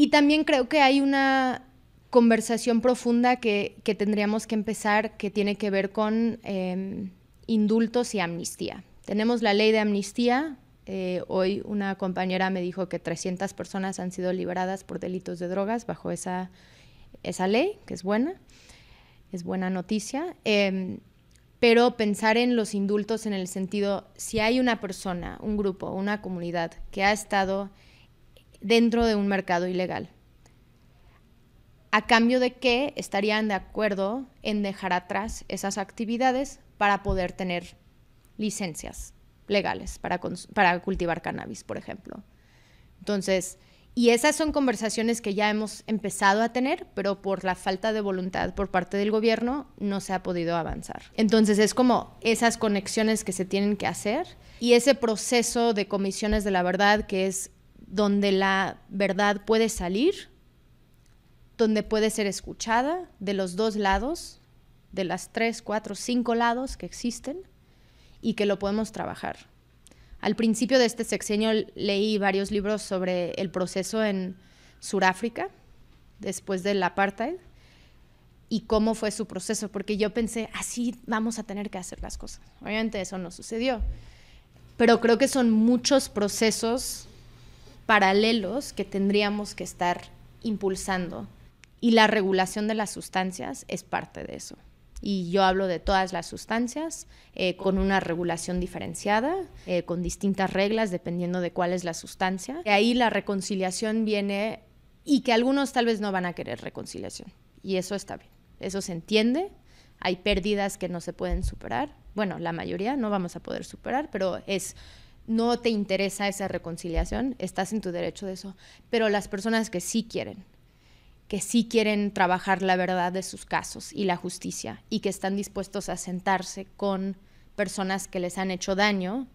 Y también creo que hay una conversación profunda que, tendríamos que empezar que tiene que ver con em, indultos y amnistía. Tenemos la ley de amnistía. Eh, hoy una compañera me dijo que 300 personas han sido liberadas por delitos de drogas bajo esa, esa ley, que es buena, es buena noticia. Em, pero pensar en los indultos en el sentido, si hay una persona, un grupo, una comunidad que ha estado dentro de un mercado ilegal. ¿A cambio de qué estarían de acuerdo en dejar atrás esas actividades para poder tener licencias legales para, para cultivar cannabis, por ejemplo? Entonces, y esas son conversaciones que ya hemos empezado a tener, pero por la falta de voluntad por parte del gobierno no se ha podido avanzar. Entonces es como esas conexiones que se tienen que hacer y ese proceso de comisiones de la verdad que es donde la verdad puede salir, donde puede ser escuchada de los dos lados, de las tres, cuatro, cinco lados que existen y que lo podemos trabajar. Al principio de este sexenio leí varios libros sobre el proceso en Sudáfrica, después del apartheid, y cómo fue su proceso, porque yo pensé, así ah, vamos a tener que hacer las cosas. Obviamente eso no sucedió, pero creo que son muchos procesos paralelos que tendríamos que estar impulsando y la regulación de las sustancias es parte de eso. Y yo hablo de todas las sustancias eh, con una regulación diferenciada, eh, con distintas reglas dependiendo de cuál es la sustancia. De ahí la reconciliación viene y que algunos tal vez no van a querer reconciliación. Y eso está bien, eso se entiende. Hay pérdidas que no se pueden superar. Bueno, la mayoría no vamos a poder superar, pero es no te interesa esa reconciliación, estás en tu derecho de eso. Pero las personas que sí quieren, que sí quieren trabajar la verdad de sus casos y la justicia y que están dispuestos a sentarse con personas que les han hecho daño,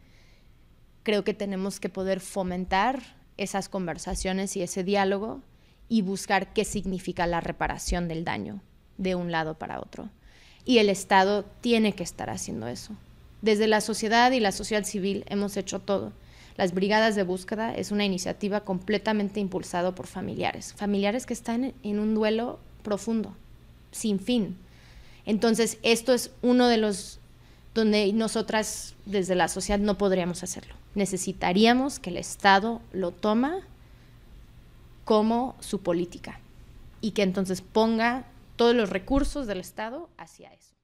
creo que tenemos que poder fomentar esas conversaciones y ese diálogo y buscar qué significa la reparación del daño de un lado para otro. Y el Estado tiene que estar haciendo eso. Desde la sociedad y la sociedad civil hemos hecho todo. Las Brigadas de Búsqueda es una iniciativa completamente impulsada por familiares, familiares que están en un duelo profundo, sin fin. Entonces, esto es uno de los donde nosotras desde la sociedad no podríamos hacerlo. Necesitaríamos que el Estado lo toma como su política y que entonces ponga todos los recursos del Estado hacia eso.